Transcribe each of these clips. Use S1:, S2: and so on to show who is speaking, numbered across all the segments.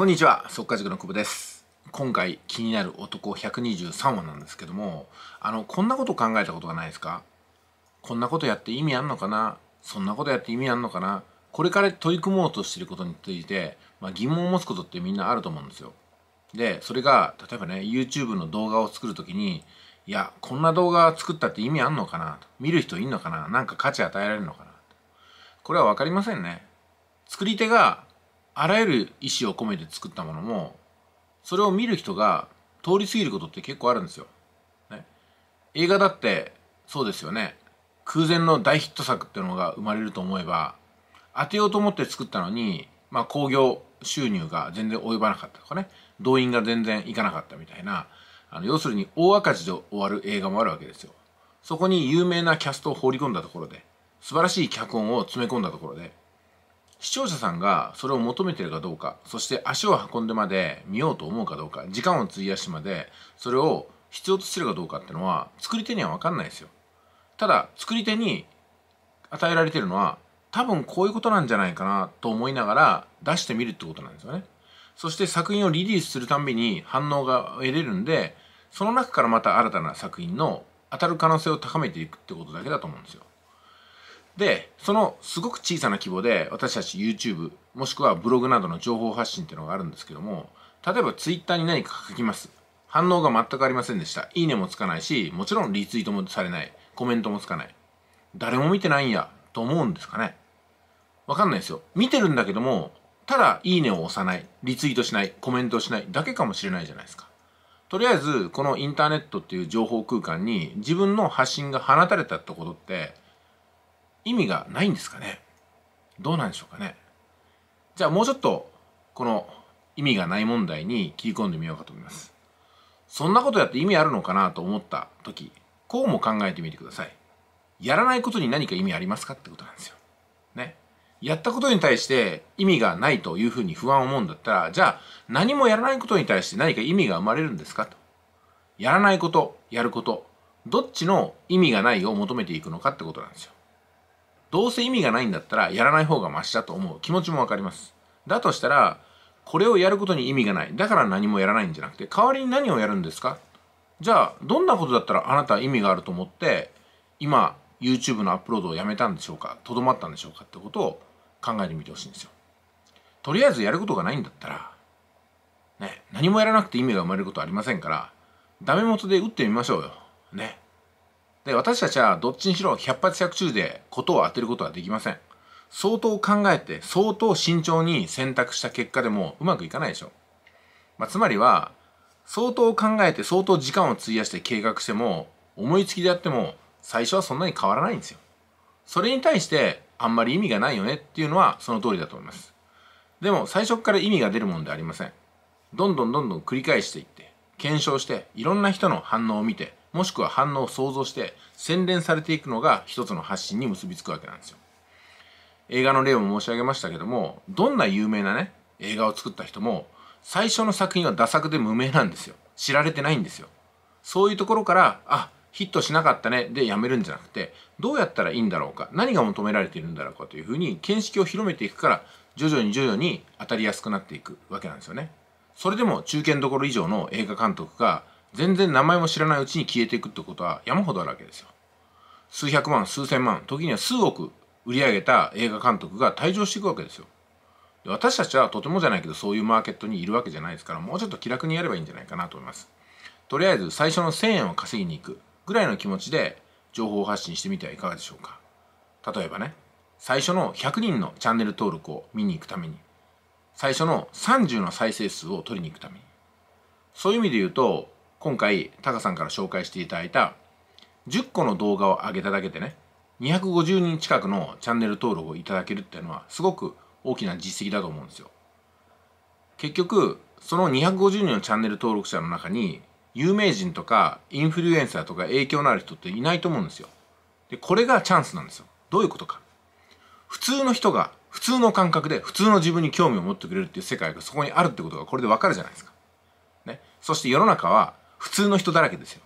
S1: こんにちは、速稼塾の久保です。今回気になる男123話なんですけども、あの、こんなこと考えたことがないですかこんなことやって意味あんのかなそんなことやって意味あんのかなこれから取り組もうとしてることについて、まあ、疑問を持つことってみんなあると思うんですよ。で、それが、例えばね、YouTube の動画を作る時に、いや、こんな動画作ったって意味あんのかな見る人いんのかななんか価値与えられるのかなこれは分かりませんね。作り手があらゆる意思を込めて作ったものもそれを見る人が通り過ぎることって結構あるんですよ。ね、映画だってそうですよね空前の大ヒット作っていうのが生まれると思えば当てようと思って作ったのに、まあ、興行収入が全然及ばなかったとかね動員が全然いかなかったみたいなあの要するに大赤字で終わる映画もあるわけですよ。そこに有名なキャストを放り込んだところで素晴らしい脚本を詰め込んだところで視聴者さんがそれを求めてるかどうかそして足を運んでまで見ようと思うかどうか時間を費やしてまでそれを必要としてるかどうかってのは作り手には分かんないですよただ作り手に与えられてるのは多分こういうことなんじゃないかなと思いながら出してみるってことなんですよねそして作品をリリースするたびに反応が得れるんでその中からまた新たな作品の当たる可能性を高めていくってことだけだと思うんですよでそのすごく小さな規模で私たち YouTube もしくはブログなどの情報発信っていうのがあるんですけども例えば Twitter に何か書きます反応が全くありませんでしたいいねもつかないしもちろんリツイートもされないコメントもつかない誰も見てないんやと思うんですかねわかんないですよ見てるんだけどもただいいねを押さないリツイートしないコメントしないだけかもしれないじゃないですかとりあえずこのインターネットっていう情報空間に自分の発信が放たれたってことって意味がないんですかねどうなんでしょうかねじゃあもうちょっとこの意味がない問題に切り込んでみようかと思います。そんなことやって意味あるのかなと思った時、こうも考えてみてください。やらないことに何か意味ありますかってことなんですよ。ね。やったことに対して意味がないというふうに不安を思うんだったら、じゃあ何もやらないことに対して何か意味が生まれるんですかと。やらないこと、やること、どっちの意味がないを求めていくのかってことなんですよ。どうせ意味がないんだったらやらない方がマシだと思う気持ちもわかりますだとしたらこれをやることに意味がないだから何もやらないんじゃなくて代わりに何をやるんですかじゃあどんなことだったらあなたは意味があると思って今 YouTube のアップロードをやめたんでしょうかとどまったんでしょうかってことを考えてみてほしいんですよとりあえずやることがないんだったらね何もやらなくて意味が生まれることありませんからダメ元で打ってみましょうよねで私たちはどっちにしろ百発百中でことを当てることはできません相当考えて相当慎重に選択した結果でもうまくいかないでしょう、まあ、つまりは相当考えて相当時間を費やして計画しても思いつきでやっても最初はそんなに変わらないんですよそれに対してあんまり意味がないよねっていうのはその通りだと思いますでも最初から意味が出るものではありませんどんどんどんどん繰り返していって検証していろんな人の反応を見てもしくは反応を想像して洗練されていくのが一つの発信に結びつくわけなんですよ映画の例も申し上げましたけどもどんな有名なね映画を作った人も最初の作品はダ作で無名なんですよ知られてないんですよそういうところからあヒットしなかったねでやめるんじゃなくてどうやったらいいんだろうか何が求められているんだろうかというふうに見識を広めていくから徐々に徐々に当たりやすくなっていくわけなんですよねそれでも中堅どころ以上の映画監督が全然名前も知らないうちに消えていくってことは山ほどあるわけですよ数百万数千万時には数億売り上げた映画監督が退場していくわけですよ私たちはとてもじゃないけどそういうマーケットにいるわけじゃないですからもうちょっと気楽にやればいいんじゃないかなと思いますとりあえず最初の1000円を稼ぎに行くぐらいの気持ちで情報発信してみてはいかがでしょうか例えばね最初の100人のチャンネル登録を見に行くために最初の30の再生数を取りに行くためにそういう意味で言うと今回タカさんから紹介していただいた10個の動画を上げただけでね250人近くのチャンネル登録をいただけるっていうのはすごく大きな実績だと思うんですよ結局その250人のチャンネル登録者の中に有名人とかインフルエンサーとか影響のある人っていないと思うんですよでこれがチャンスなんですよどういうことか普通の人が普通の感覚で普通の自分に興味を持ってくれるっていう世界がそこにあるってことがこれでわかるじゃないですかねそして世の中は普通の人だらけですよ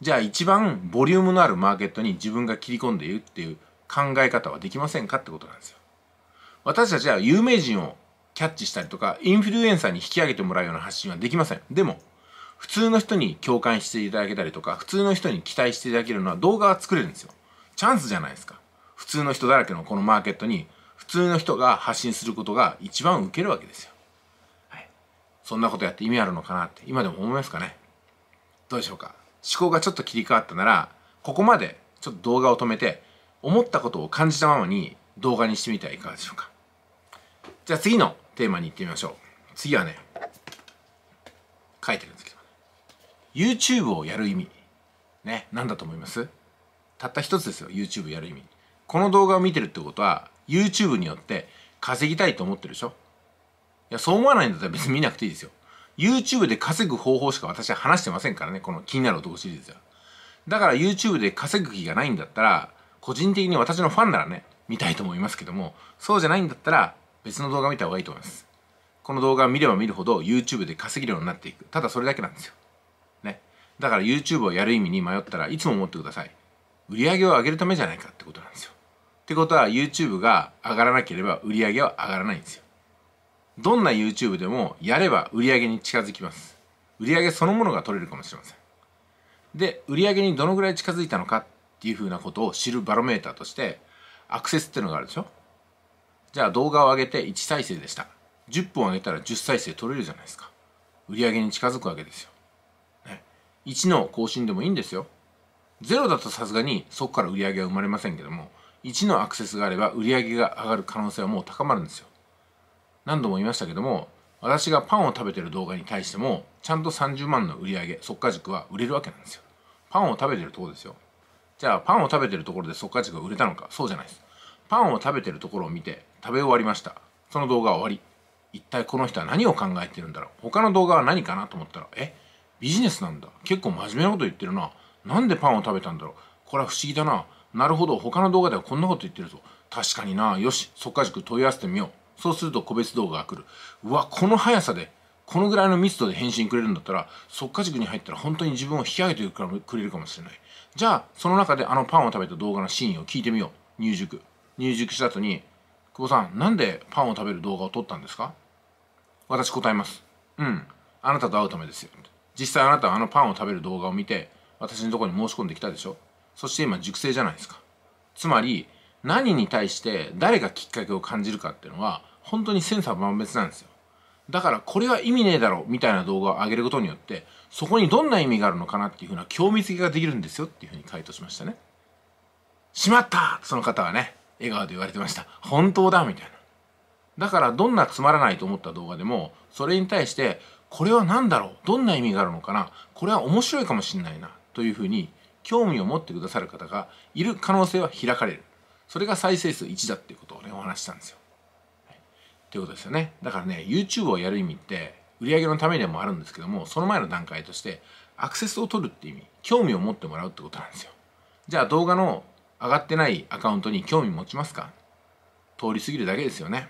S1: じゃあ一番ボリュームのあるマーケットに自分が切り込んでいるっていう考え方はできませんかってことなんですよ私たちは有名人をキャッチしたりとかインフルエンサーに引き上げてもらうような発信はできませんでも普通の人に共感していただけたりとか普通の人に期待していただけるのは動画は作れるんですよチャンスじゃないですか普通の人だらけのこのマーケットに普通の人が発信することが一番ウケるわけですよ、はい、そんなことやって意味あるのかなって今でも思いますかねどうでしょうか思考がちょっと切り替わったならここまでちょっと動画を止めて思ったことを感じたままに動画にしてみてはいかがでしょうかじゃあ次のテーマに行ってみましょう次はね書いてるんですけど、ね、YouTube をやる意味ね何だと思いますたった一つですよ YouTube やる意味この動画を見てるってことは YouTube によって稼ぎたいと思ってるでしょいやそう思わないんだったら別に見なくていいですよ YouTube で稼ぐ方法しか私は話してませんからね、この気になる男シリーズは。だから YouTube で稼ぐ気がないんだったら、個人的に私のファンならね、見たいと思いますけども、そうじゃないんだったら、別の動画見た方がいいと思います。この動画を見れば見るほど YouTube で稼げるようになっていく。ただそれだけなんですよ。ね。だから YouTube をやる意味に迷ったらいつも思ってください。売り上げを上げるためじゃないかってことなんですよ。ってことは YouTube が上がらなければ売り上げは上がらないんですよ。どんな YouTube でもやれば売り上げに近づきます売り上げそのものが取れるかもしれませんで売り上げにどのぐらい近づいたのかっていうふうなことを知るバロメーターとしてアクセスっていうのがあるでしょじゃあ動画を上げて1再生でした10本上げたら10再生取れるじゃないですか売り上げに近づくわけですよ、ね、1の更新でもいいんですよ0だとさすがにそこから売り上げは生まれませんけども1のアクセスがあれば売り上げが上がる可能性はもう高まるんですよ何度も言いましたけども私がパンを食べてる動画に対してもちゃんと30万の売り上げ即価軸は売れるわけなんですよパンを食べてるところですよじゃあパンを食べてるところで即価軸が売れたのかそうじゃないですパンを食べてるところを見て食べ終わりましたその動画は終わり一体この人は何を考えてるんだろう他の動画は何かなと思ったらえビジネスなんだ結構真面目なこと言ってるななんでパンを食べたんだろうこれは不思議だななるほど他の動画ではこんなこと言ってるぞ確かになよし即価軸問い合わせてみようそうすると個別動画が来るうわこの速さでこのぐらいの密度で返信くれるんだったらっか軸に入ったら本当に自分を引き上げてくれるかもしれないじゃあその中であのパンを食べた動画のシーンを聞いてみよう入塾入塾した後に「久保さんなんでパンを食べる動画を撮ったんですか?」私答えます「うんあなたと会うためですよ」実際あなたはあのパンを食べる動画を見て私のところに申し込んできたでしょそして今熟成じゃないですかつまり何に対して誰がきっかけを感じるかっていうのは本当に千差万別なんですよだからこれは意味ねえだろみたいな動画を上げることによってそこにどんな意味があるのかなっていうふうな興味づけができるんですよっていうふうに回答しましたねしまったその方はね笑顔で言われてました本当だみたいなだからどんなつまらないと思った動画でもそれに対してこれは何だろうどんな意味があるのかなこれは面白いかもしんないなというふうに興味を持ってくださる方がいる可能性は開かれるそれが再生数1だっていうことをねお話したんですよ。はい、ということですよね。だからね YouTube をやる意味って売り上げのためでもあるんですけどもその前の段階としてアクセスを取るって意味興味を持ってもらうってことなんですよ。じゃあ動画の上がってないアカウントに興味持ちますか通り過ぎるだけですよね。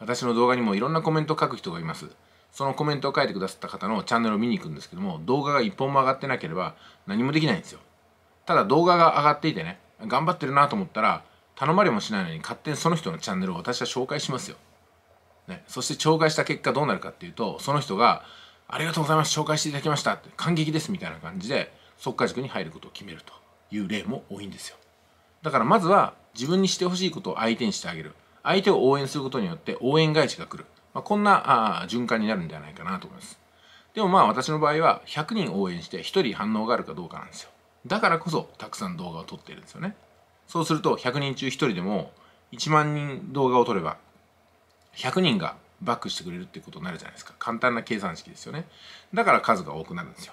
S1: 私の動画にもいろんなコメントを書く人がいます。そのコメントを書いてくださった方のチャンネルを見に行くんですけども動画が1本も上がってなければ何もできないんですよ。ただ動画が上がっていてね頑張ってるなと思ったら頼まれもしないのに勝手にその人のチャンネルを私は紹介しますよ。ね、そして紹介した結果どうなるかっていうとその人が「ありがとうございます紹介していただきました」って「感激です」みたいな感じで即化塾に入ることを決めるという例も多いんですよ。だからまずは自分にしてほしいことを相手にしてあげる相手を応援することによって応援返しが来る、まあ、こんなあ循環になるんじゃないかなと思います。でもまあ私の場合は100人応援して1人反応があるかどうかなんですよ。だからこそたくさん動画を撮っているんですよねそうすると100人中1人でも1万人動画を撮れば100人がバックしてくれるってことになるじゃないですか簡単な計算式ですよねだから数が多くなるんですよ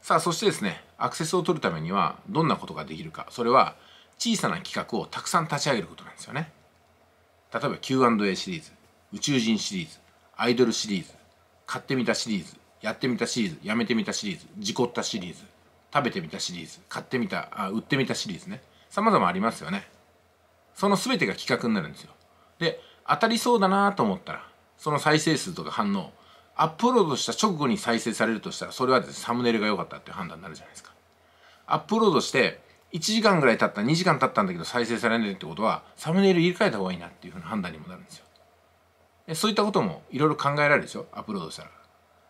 S1: さあそしてですねアクセスを取るためにはどんなことができるかそれは小さな企画をたくさん立ち上げることなんですよね例えば Q&A シリーズ宇宙人シリーズアイドルシリーズ買ってみたシリーズやってみたシリーズやめてみたシリーズ事故ったシリーズ食べてみたシリーズ買ってみたあ売ってみたシリーズね様々ありますよねその全てが企画になるんですよで当たりそうだなと思ったらその再生数とか反応アップロードした直後に再生されるとしたらそれはです、ね、サムネイルが良かったっていう判断になるじゃないですかアップロードして1時間ぐらい経った2時間経ったんだけど再生されないってことはサムネイル入れ替えた方がいいなっていうふうな判断にもなるんですよでそういったこともいろいろ考えられるでしょアップロードしたら、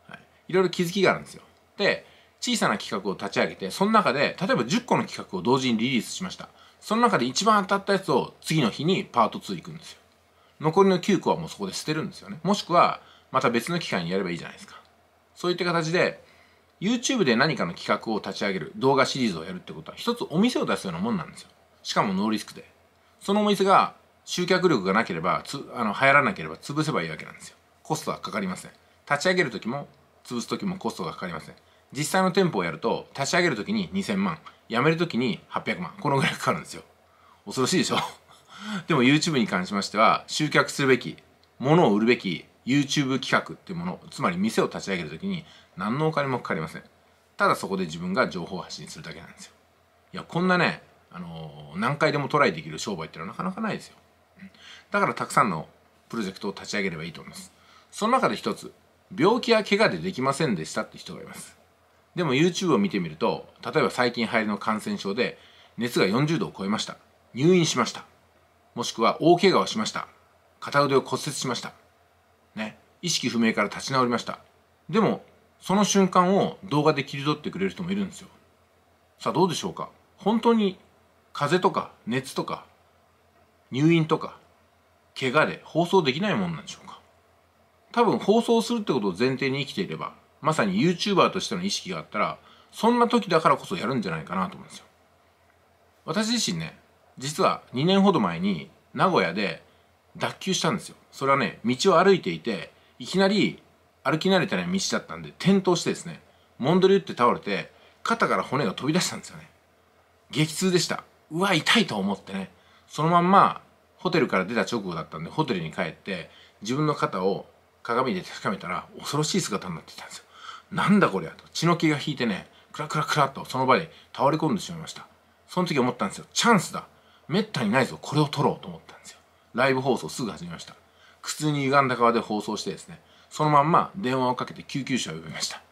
S1: はい、いろいろ気づきがあるんですよで小さな企画を立ち上げて、その中で、例えば10個の企画を同時にリリースしました。その中で一番当たったやつを次の日にパート2行くんですよ。残りの9個はもうそこで捨てるんですよね。もしくは、また別の機会にやればいいじゃないですか。そういった形で、YouTube で何かの企画を立ち上げる、動画シリーズをやるってことは、一つお店を出すようなもんなんですよ。しかもノーリスクで。そのお店が集客力がなければ、つあの流行らなければ潰せばいいわけなんですよ。コストはかかりません。立ち上げる時も、潰す時もコストがかかりません。実際の店舗をやると立ち上げる時に2000万やめる時に800万このぐらいかかるんですよ恐ろしいでしょ でも YouTube に関しましては集客するべきものを売るべき YouTube 企画っていうものつまり店を立ち上げるときに何のお金もかかりませんただそこで自分が情報発信するだけなんですよいやこんなね、あのー、何回でもトライできる商売ってのはなかなかないですよだからたくさんのプロジェクトを立ち上げればいいと思いますその中で一つ病気や怪我でできませんでしたって人がいますでも YouTube を見てみると例えば最近流行りの感染症で熱が40度を超えました入院しましたもしくは大怪我をしました片腕を骨折しましたね意識不明から立ち直りましたでもその瞬間を動画で切り取ってくれる人もいるんですよさあどうでしょうか本当に風邪とか熱とか入院とか怪我で放送できないもんなんでしょうか多分放送するってことを前提に生きていればまさに YouTuber としての意識があったら、そんな時だからこそやるんじゃないかなと思うんですよ。私自身ね、実は2年ほど前に名古屋で脱臼したんですよ。それはね、道を歩いていて、いきなり歩き慣れてない道だったんで、転倒してですね、モンドリュって倒れて、肩から骨が飛び出したんですよね。激痛でした。うわ、痛いと思ってね。そのまんま、ホテルから出た直後だったんで、ホテルに帰って、自分の肩を鏡で確かめたら、恐ろしい姿になってたんですよ。なんだこりゃと血の気が引いてねクラクラクラとその場で倒れ込んでしまいましたその時思ったんですよチャンスだめったにないぞこれを取ろうと思ったんですよライブ放送すぐ始めました苦痛に歪んだ側で放送してですねそのまんま電話をかけて救急車を呼びました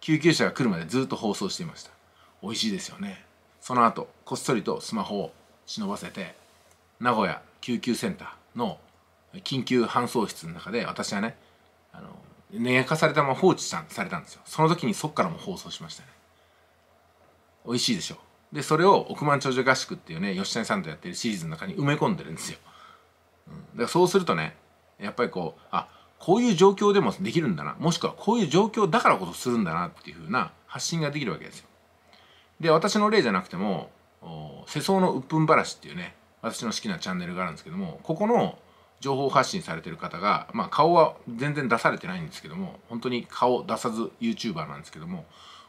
S1: 救急車が来るまでずっと放送していました美味しいですよねその後こっそりとスマホを忍ばせて名古屋救急センターの緊急搬送室の中で私はねあの寝かされたまま放置されたんですよその時にそっからも放送しましたね美味しいでしょでそれを億万長者合宿っていうね吉谷さんとやってるシリーズの中に埋め込んでるんですよ、うん、だからそうするとねやっぱりこうあこういう状況でもできるんだなもしくはこういう状況だからこそするんだなっていう風な発信ができるわけですよで私の例じゃなくても世相のうっぷん話っていうね私の好きなチャンネルがあるんですけどもここの情報発信されてる方が、まあ、顔は全然出されてないんですけども本当に顔出さず YouTuber なんですけども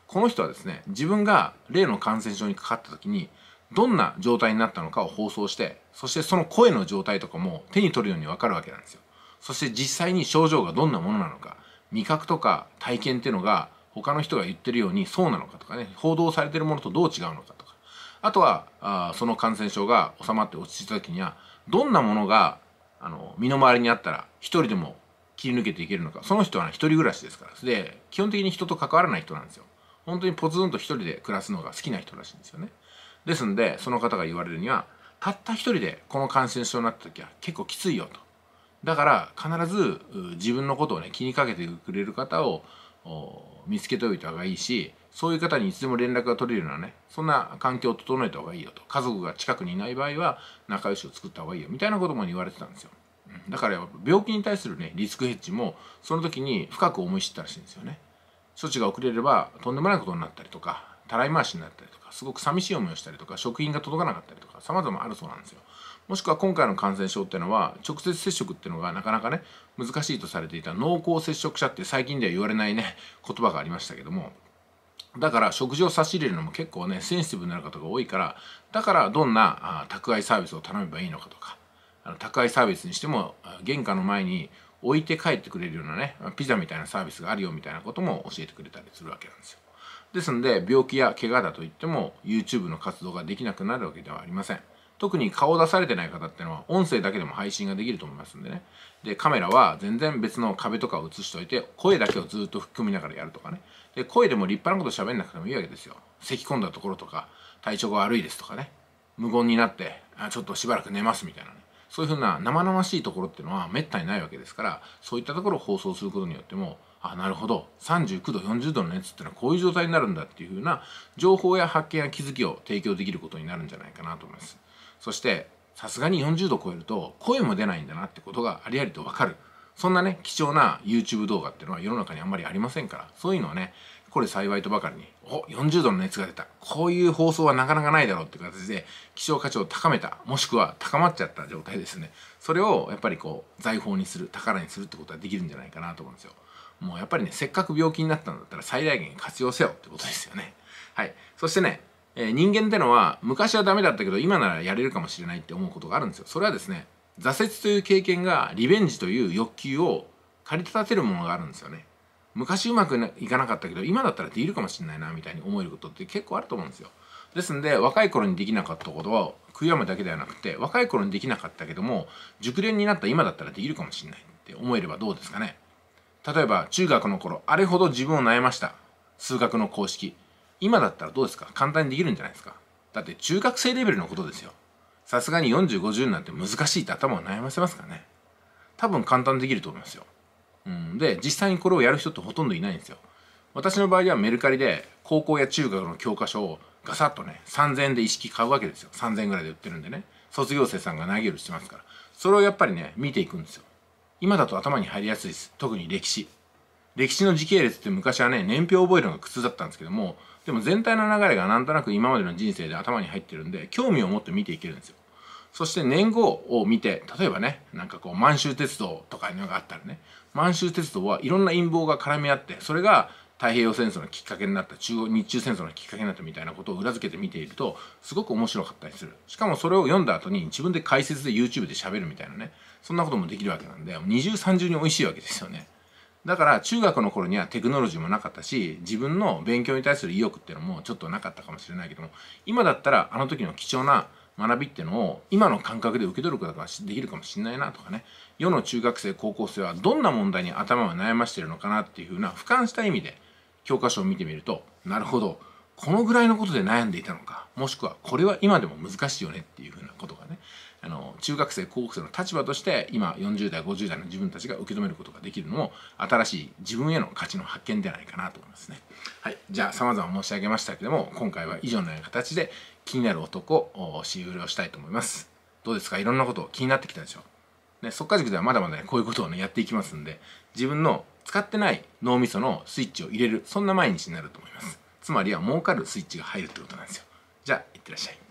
S1: この人はですね自分が例の感染症にかかった時にどんな状態になったのかを放送してそしてその声の状態とかも手に取るように分かるわけなんですよそして実際に症状がどんなものなのか味覚とか体験っていうのが他の人が言ってるようにそうなのかとかね報道されてるものとどう違うのかとかあとはあその感染症が収まって落ち着いた時にはどんなものがあの身の回りにあったら一人でも切り抜けていけるのかその人は一人暮らしですからで基本的に人と関わらない人なんですよ本当にポツンと一人で暮らすのが好きな人らしいんですよねですんでその方が言われるにはたった一人でこの感染症になった時は結構きついよとだから必ず自分のことをね気にかけてくれる方を見つけておいた方がいいしそういう方にいつでも連絡が取れるようなねそんな環境を整えた方がいいよと家族が近くにいない場合は仲良しを作った方がいいよみたいなことも言われてたんですよだから病気に対するねリスクヘッジもその時に深く思い知ったらしいんですよね処置が遅れればとんでもないことになったりとかたらい回しになったりとかすごく寂しい思いをしたりとか食品が届かなかったりとか様々あるそうなんですよもしくは今回の感染症っていうのは直接接触っていうのがなかなかね難しいとされていた濃厚接触者って最近では言われないね言葉がありましたけどもだから食事を差し入れるのも結構ねセンシティブになる方が多いからだからどんな宅配サービスを頼めばいいのかとかあの宅配サービスにしても玄関の前に置いて帰ってくれるようなねピザみたいなサービスがあるよみたいなことも教えてくれたりするわけなんですよですので病気や怪我だといっても YouTube の活動ができなくなるわけではありません特に顔を出されてない方ってのは音声だけでも配信ができると思いますんでねでカメラは全然別の壁とかを映しといて声だけをずっと含みながらやるとかねで声でも立派なこと喋んなくてもいいわけですよ咳き込んだところとか体調が悪いですとかね無言になってあちょっとしばらく寝ますみたいなねそういうふうな生々しいところっていうのはめったにないわけですからそういったところを放送することによってもあなるほど39度40度の熱ってのはこういう状態になるんだっていうふうな情報や発見や気づきを提供できることになるんじゃないかなと思いますそしてさすがに40度超えると声も出ないんだなってことがありありとわかるそんなね、貴重な YouTube 動画っていうのは世の中にあんまりありませんから、そういうのはね、これ幸いとばかりに、お、40度の熱が出た。こういう放送はなかなかないだろうっていう形で、希少価値を高めた、もしくは高まっちゃった状態ですね。それを、やっぱりこう、財宝にする、宝にするってことはできるんじゃないかなと思うんですよ。もうやっぱりね、せっかく病気になったんだったら最大限活用せよってことですよね。はい。そしてね、えー、人間ってのは、昔はダメだったけど、今ならやれるかもしれないって思うことがあるんですよ。それはですね、挫折という経験がリベンジという欲求を駆り立てるものがあるんですよね昔うまくいかなかったけど今だったらできるかもしれないなみたいに思えることって結構あると思うんですよですんで若い頃にできなかったことは悔やむだけではなくて若い頃にできなかったけども熟練になった今だったらできるかもしれないって思えればどうですかね例えば中学の頃あれほど自分を悩ました数学の公式今だったらどうですか簡単にできるんじゃないですかだって中学生レベルのことですよさすがに4050になって難しいって頭を悩ませますかね多分簡単できると思いますよ、うん、で実際にこれをやる人ってほとんどいないんですよ私の場合ではメルカリで高校や中学の教科書をガサッとね3000円で一式買うわけですよ3000円ぐらいで売ってるんでね卒業生さんが投げるしてますからそれをやっぱりね見ていくんですよ今だと頭に入りやすいです特に歴史歴史の時系列って昔はね年表を覚えるのが苦痛だったんですけどもでも全体の流れがなんとなく今までの人生で頭に入ってるんで興味を持って見ていけるんですよそして年号を見て、例えばね、なんかこう満州鉄道とかいうのがあったらね、満州鉄道はいろんな陰謀が絡み合って、それが太平洋戦争のきっかけになった中日中戦争のきっかけになったみたいなことを裏付けて見ているとすごく面白かったりするしかもそれを読んだ後に自分で解説で YouTube で喋るみたいなねそんなこともできるわけなんで二重三重に美味しいわけですよねだから中学の頃にはテクノロジーもなかったし自分の勉強に対する意欲っていうのもちょっとなかったかもしれないけども今だったらあの時の貴重な学びっていうのを今の感覚で受け取ることができるかもしれないなとかね世の中学生高校生はどんな問題に頭を悩ましてるのかなっていうふうな俯瞰した意味で教科書を見てみるとなるほどこのぐらいのことで悩んでいたのかもしくはこれは今でも難しいよねっていうふうなことがねあの中学生高校生の立場として今40代50代の自分たちが受け止めることができるのも新しい自分への価値の発見ではないかなと思いますね。はい、じゃあ様々申し上げましたけども今回は以上のような形で気になる男を仕入れをしたいと思います。どうですかいろんなこと気になってきたでしょね、っか、塾ではまだまだね、こういうことをね、やっていきますんで、自分の使ってない脳みそのスイッチを入れる、そんな毎日になると思います。つまりは儲かるスイッチが入るってことなんですよ。じゃあ、いってらっしゃい。